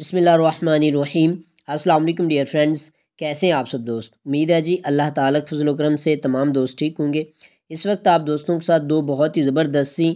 बसमीम अल्लाम dear friends कैसे हैं आप सब दोस्त उम्मीद है जी अल्लाह ताला के फजल करम से तमाम दोस्त ठीक होंगे इस वक्त आप दोस्तों के साथ दो बहुत ही ज़बरदस्त सी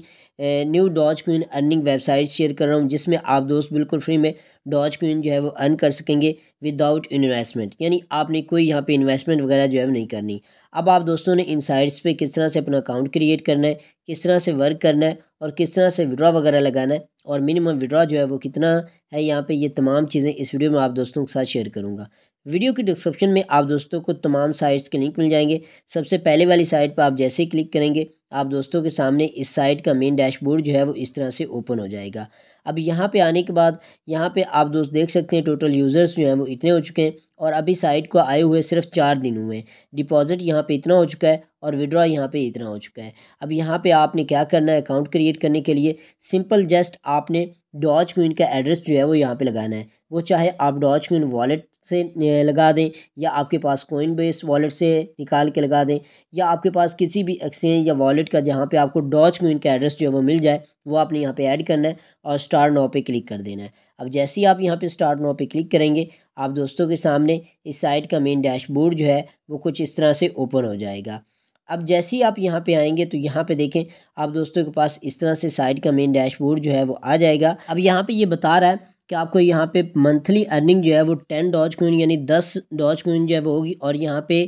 new dogecoin earning website share कर रहा हूँ जिसमें आप दोस्त बिल्कुल फ्री में डॉज क्वीन जो है वो अर्न कर सकेंगे विदाउट इन्वेस्टमेंट यानी आपने कोई यहाँ पे इन्वेस्टमेंट वगैरह जो है वो नहीं करनी अब आप दोस्तों ने इन साइट्स पे किस तरह से अपना अकाउंट क्रिएट करना है किस तरह से वर्क करना है और किस तरह से विड्रॉ वगैरह लगाना है और मिनिमम विड्रॉ जो है वो कितना है यहाँ पे ये तमाम चीज़ें इस वीडियो में आप दोस्तों के साथ शेयर करूँगा वीडियो के डिस्क्रिप्शन में आप दोस्तों को तमाम साइट्स के लिंक मिल जाएंगे सबसे पहले वाली साइट पर आप जैसे ही क्लिक करेंगे आप दोस्तों के सामने इस साइट का मेन डैशबोर्ड जो है वो इस तरह से ओपन हो जाएगा अब यहाँ पे आने के बाद यहाँ पे आप दोस्त देख सकते हैं टोटल यूज़र्स जो हैं वो इतने हो चुके हैं और अभी साइट को आए हुए सिर्फ चार दिन हुए हैं डिपॉजिट यहाँ पे इतना हो चुका है और विड्रॉ यहाँ पे इतना हो चुका है अब यहाँ पे आपने क्या करना है अकाउंट क्रिएट करने के लिए सिंपल जस्ट आपने डॉज क्वीन का एड्रेस जो है वो यहाँ पर लगाना है वो चाहे आप डॉज क्वीन वॉलेट से लगा दें या आपके पास कोइन बेस वॉलेट से निकाल के लगा दें या आपके पास किसी भी एक्सचेंज या वॉलेट का जहाँ पे आपको डॉच कोइन का एड्रेस जो है वो मिल जाए वो आपने यहाँ पे ऐड करना है और स्टार नाव पे क्लिक कर देना है अब जैसे ही आप यहाँ पे स्टार नाव पे क्लिक करेंगे आप दोस्तों के सामने इस साइट का मेन डैशबोर्ड जो है वो कुछ इस तरह से ओपन हो जाएगा अब जैसे ही आप यहाँ पे आएंगे तो यहाँ पे देखें आप दोस्तों के पास इस तरह से साइट का मेन डैशबोर्ड जो है वो आ जाएगा अब यहाँ पे ये बता रहा है कि आपको यहाँ पे मंथली अर्निंग जो है वो टेन डॉज क्वीन यानी दस डॉज क्वीन जो है वो होगी और यहाँ पे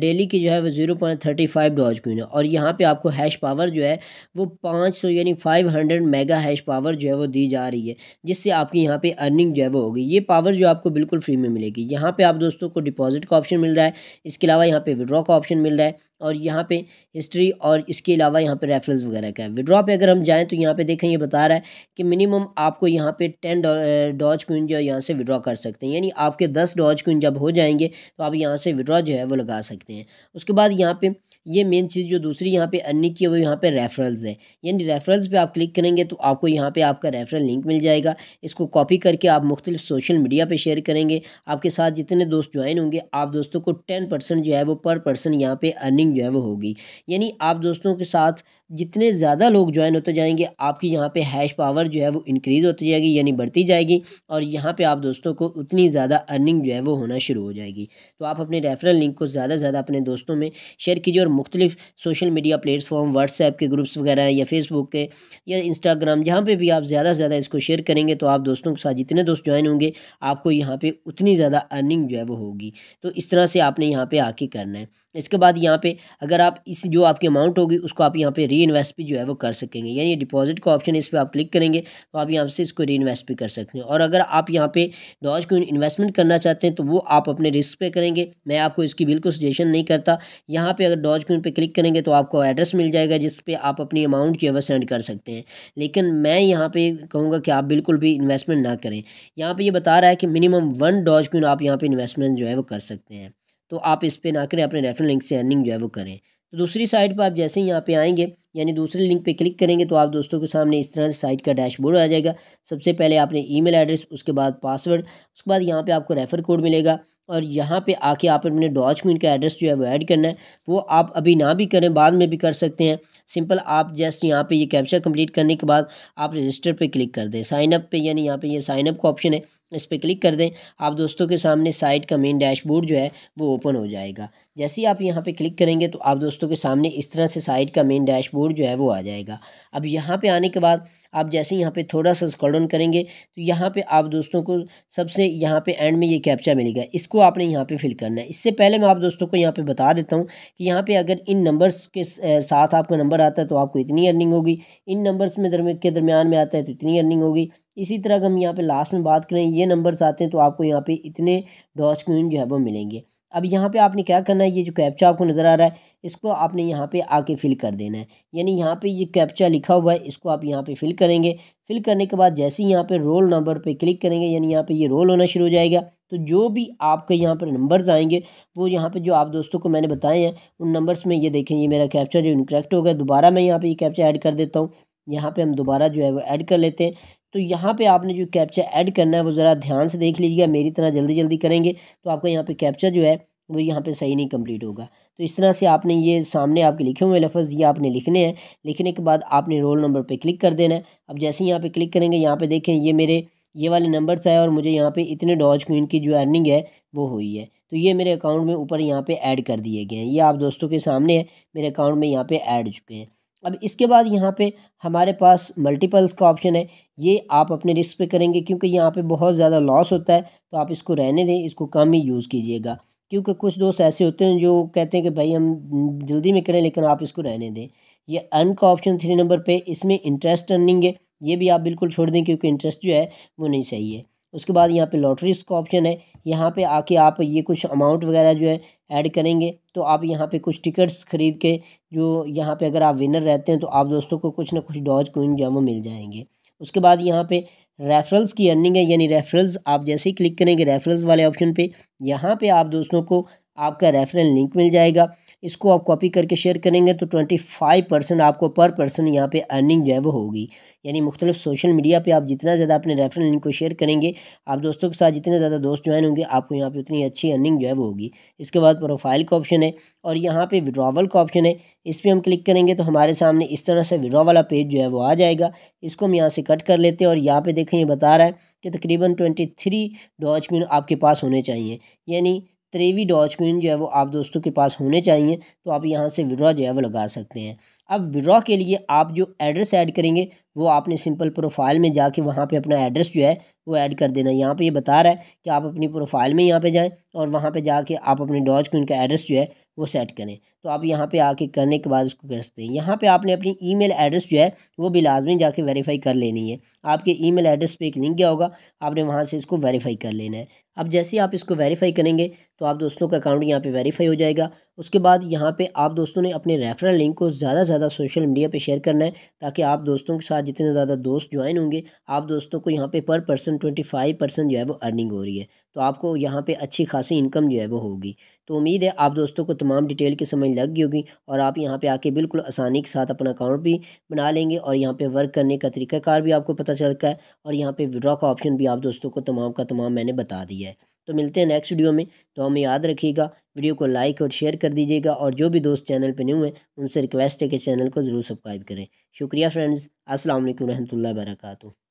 डेली की जो है वो zero point thirty five dogecoin है और यहाँ पे आपको हैश पावर जो है वो पाँच सौ यानी five hundred mega hash power जो है वो दी जा रही है जिससे आपकी यहाँ पे अर्निंग जो है वो होगी ये पावर जो आपको बिल्कुल फ्री में मिलेगी यहाँ पर आप दोस्तों को डिपॉजिट का ऑप्शन मिल रहा है इसके अलावा यहाँ पे विड्रॉ का ऑप्शन मिल रहा है और यहाँ पे हिस्ट्री और इसके अलावा यहाँ पे रेफरेंस वगैरह का है विड्रॉ पे अगर हम जाएँ तो यहाँ पे देखें ये बता रहा है कि मिनिमम आपको यहाँ पे टेन डॉलर डॉज क्विन जो है यहाँ से विड्रॉ कर सकते हैं यानी आपके दस डॉज क्विन जब हो जाएंगे तो आप यहाँ से विड्रॉ जो है वो लगा सकते हैं उसके बाद यहाँ पे ये मेन चीज़ जो दूसरी यहाँ पे अर्निंग की है वो यहाँ पे रेफरल्स है यानी रेफरल्स पे आप क्लिक करेंगे तो आपको यहाँ पे आपका रेफरल लिंक मिल जाएगा इसको कॉपी करके आप मुख्तलि सोशल मीडिया पे शेयर करेंगे आपके साथ जितने दोस्त ज्वाइन होंगे आप दोस्तों को टेन परसेंट जो है वो पर पर्सन यहाँ पे अर्निंग जो है वो होगी यानी आप दोस्तों के साथ जितने ज़्यादा लोग ज्वाइन होते जाएंगे आपकी यहाँ पे हैश पावर जो है वो इंक्रीज़ होती जाएगी यानी बढ़ती जाएगी और यहाँ पे आप दोस्तों को उतनी ज़्यादा अर्निंग जो है वो होना शुरू हो जाएगी तो आप अपने रेफरल लिंक को ज़्यादा से ज़्यादा अपने दोस्तों में शेयर कीजिए और मुख्तलिफ सोशल मीडिया प्लेटफॉर्म व्हाट्सएप के ग्रुप्स वगैरह या फेसबुक के या इंस्टाग्राम जहाँ पर भी आप ज़्यादा से ज़्यादा इसको शेयर करेंगे तो आप दोस्तों के साथ जितने दोस्त ज्वाइन होंगे आपको यहाँ पर उतनी ज़्यादा अर्निंग जो है वो होगी तो इस तरह से आपने यहाँ पर आके करना है इसके बाद यहाँ पर अगर आप इस जो आपकी अमाउंट होगी उसको आप यहाँ पर री इन्वेस्ट भी जो है वो कर सकेंगे यानी ये डिपॉजिट का ऑप्शन इस पर आप क्लिक करेंगे तो आप यहाँ से इसको री इन्वेस्ट भी कर सकते हैं और अगर आप यहाँ पे डॉज को इन्वेस्टमेंट करना चाहते हैं तो वो आप अपने रिस्क पे करेंगे मैं आपको इसकी बिल्कुल सजेशन नहीं करता यहाँ पर अगर डॉज कोइन पर क्लिक करेंगे तो आपको एड्रेस मिल जाएगा जिस पर आप अपनी अमाउंट जो है वो सेंड कर सकते हैं लेकिन मैं यहाँ पर कहूँगा कि आप बिल्कुल भी इन्वेस्टमेंट ना करें यहाँ पर ये बता रहा है कि मिनिमम वन डॉज कोइन आप यहाँ पर इन्वेस्टमेंट जो है वो कर सकते हैं तो आप इस पर ना करें अपने रेफरल लिंक से अर्निंग जो है वो करें तो दूसरी साइड पर आप जैसे ही यहाँ पे आएंगे यानी दूसरे लिंक पे क्लिक करेंगे तो आप दोस्तों के सामने इस तरह से साइट का डैशबोर्ड आ जाएगा सबसे पहले आपने ईमेल एड्रेस उसके बाद पासवर्ड उसके बाद यहाँ पे आपको रेफ़र कोड मिलेगा और यहाँ पे आके आप अपने डॉच क्वीन का एड्रेस जो है वो ऐड करना है वो आप अभी ना भी करें बाद में भी कर सकते हैं सिंपल आप जस्ट यहाँ पे ये यह कैप्चा कंप्लीट करने के बाद आप रजिस्टर पे क्लिक कर दें साइनअप पर पे यानी यहाँ पे ये साइनअप का ऑप्शन है इस पर क्लिक कर दें आप दोस्तों के सामने साइट का मेन डैशबोर्ड जो है वो ओपन हो जाएगा जैसे ही आप यहाँ पे क्लिक करेंगे तो आप दोस्तों के सामने इस तरह से साइट का मेन डैशबोर्ड जो है वो आ जाएगा अब यहाँ पे आने के बाद आप जैसे यहाँ पे थोड़ा सा स्क्रॉल करेंगे तो यहाँ पे आप दोस्तों को सबसे यहाँ पे एंड में ये कैप्चा मिलेगा इसको आपने यहाँ पे फिल करना है इससे पहले मैं आप दोस्तों को यहाँ पे बता देता हूँ कि यहाँ पे अगर इन नंबर्स के साथ आपका नंबर आता है तो आपको इतनी अर्निंग होगी इन नंबर्स में दरम के दरमियान में आता है तो इतनी अर्निंग होगी इसी तरह अगर हम यहाँ पे लास्ट में बात करें ये नंबर्स आते हैं तो आपको यहाँ पे इतने डॉच क्वीन जो है वो मिलेंगे अब यहाँ पे आपने क्या करना है ये जो कैप्चा आपको नज़र आ रहा है इसको आपने यहाँ पे आके फिल कर देना है यानी यहाँ पे ये कैप्चा लिखा हुआ है इसको आप यहाँ पे फिल करेंगे फिल करने के बाद जैसे ही यहाँ पे रोल नंबर पे क्लिक करेंगे यानी यहाँ पे ये रोल होना शुरू हो जाएगा तो जो भी आपके यहाँ पर नंबर्स आएंगे वो यहाँ पर जो आप दोस्तों को मैंने बताए हैं उन नंबर्स में ये देखें ये मेरा कैप्चा जो इनकरेक्ट हो गया दोबारा मैं यहाँ पर ये कैप्चा ऐड कर देता हूँ यहाँ पर हम दोबारा जो है वो ऐड कर लेते हैं तो यहाँ पे आपने जो कैप्चा ऐड करना है वो ज़रा ध्यान से देख लीजिएगा मेरी तरह जल्दी जल्दी करेंगे तो आपका यहाँ पे कैप्चा जो है वो यहाँ पे सही नहीं कंप्लीट होगा तो इस तरह से आपने ये सामने आपके लिखे हुए लफ्ज़ ये आपने लिखने हैं लिखने के बाद आपने रोल नंबर पर क्लिक कर देना है अब जैसे ही यहाँ पर क्लिक करेंगे यहाँ पे देखें ये मेरे ये वाले नंबर्स आए और मुझे यहाँ पे इतने डॉज क्वीन की जो अर्निंग है वो हुई है तो ये मेरे अकाउंट में ऊपर यहाँ पे ऐड कर दिए गए हैं ये आप दोस्तों के सामने है मेरे अकाउंट में यहाँ पे ऐड चुके हैं अब इसके बाद यहाँ पे हमारे पास मल्टीपल्स का ऑप्शन है ये आप अपने रिस्क पे करेंगे क्योंकि यहाँ पे बहुत ज़्यादा लॉस होता है तो आप इसको रहने दें इसको कम ही यूज़ कीजिएगा क्योंकि कुछ दोस्त ऐसे होते हैं जो कहते हैं कि भाई हम जल्दी में करें लेकिन आप इसको रहने दें ये अर्न का ऑप्शन थ्री नंबर पर इसमें इंटरेस्ट अर्निंग है ये भी आप बिल्कुल छोड़ दें क्योंकि इंटरेस्ट जो है वो नहीं सही है उसके बाद यहाँ पे लॉटरीज का ऑप्शन है यहाँ पे आके आप ये कुछ अमाउंट वगैरह जो है ऐड करेंगे तो आप यहाँ पे कुछ टिकट्स ख़रीद के जो यहाँ पे अगर आप विनर रहते हैं तो आप दोस्तों को कुछ ना कुछ डॉज कोइन जो वो मिल जाएंगे उसके बाद यहाँ पे रेफरल्स की अर्निंग है यानी रेफरल्स आप जैसे ही क्लिक करेंगे रेफरल्स वाले ऑप्शन पर यहाँ पर आप दोस्तों को आपका रेफरल लिंक मिल जाएगा इसको आप कॉपी करके शेयर करेंगे तो ट्वेंटी फाइव परसेंट आपको पर पर्सन यहाँ पे अर्निंग जो है वो होगी यानी मुख्तलिफ सोशल मीडिया पे आप जितना ज़्यादा अपने रेफरल लिंक को शेयर करेंगे आप दोस्तों के साथ जितने ज़्यादा दोस्त ज्वाइन होंगे आपको यहाँ पे उतनी अच्छी अर्निंग जो है वो होगी इसके बाद प्रोफाइल का ऑप्शन है और यहाँ पर विड्रावल का ऑप्शन है इस पर हम क्लिक करेंगे तो हमारे सामने इस तरह से विड्रा वाला पेज जो है वो आ जाएगा इसको हम यहाँ से कट कर लेते हैं और यहाँ पर देखें ये बता रहा है कि तकरीबन ट्वेंटी थ्री डॉच आपके पास होने चाहिए यानी त्रेवी डॉज क्वीन जो है वो आप दोस्तों के पास होने चाहिए तो आप यहाँ से विड्रॉ जो है वो लगा सकते हैं अब विड्रॉ के लिए आप जो एड्रेस ऐड करेंगे वो आपने सिंपल प्रोफाइल में जाके वहाँ पे अपना एड्रेस जो है वो ऐड कर देना यहाँ पे ये बता रहा है कि आप अपनी प्रोफाइल में यहाँ पे जाएं और वहाँ पे जाके आप अपने डॉज क्वीन का एड्रेस जो है वो सेट करें तो आप यहाँ पे आके करने के बाद उसको कर सकते हैं यहाँ पे आपने अपनी ईमेल एड्रेस जो है वो भी लाजमी जाके वेरीफाई कर लेनी है आपके ईमेल एड्रेस पे एक लिंक गया होगा आपने वहाँ से इसको वेरीफाई कर लेना है अब जैसे आप इसको वेरीफाई करेंगे तो आप दोस्तों का अकाउंट यहाँ पे वेरीफाई हो जाएगा उसके बाद यहाँ पे आप दोस्तों ने अपने रेफरल लिंक को ज़्यादा से ज़्यादा सोशल मीडिया पे शेयर करना है ताकि आप दोस्तों के साथ जितने ज़्यादा दोस्त ज्वाइन होंगे आप दोस्तों को यहाँ पे पर पर्सन ट्वेंटी फाइव परसेंट जो है वो अर्निंग हो रही है तो आपको यहाँ पे अच्छी खासी इनकम जो है वो होगी तो उम्मीद है आप दोस्तों को तमाम डिटेल की समझ लग गई होगी और आप यहाँ पर आके बिल्कुल आसानी के साथ अपना अकाउंट भी बना लेंगे और यहाँ पर वर्क करने का तरीकाकार भी आपको पता चल है और यहाँ पर विड्रॉ का ऑप्शन भी आप दोस्तों को तमाम का तमाम मैंने बता दिया है तो मिलते हैं नेक्स्ट वीडियो में तो हमें याद रखिएगा वीडियो को लाइक और शेयर कर दीजिएगा और जो भी दोस्त चैनल पर न्यू हैं उनसे रिक्वेस्ट है कि चैनल को ज़रूर सब्सक्राइब करें शुक्रिया फ्रेंड्स असल वरहमल वर्का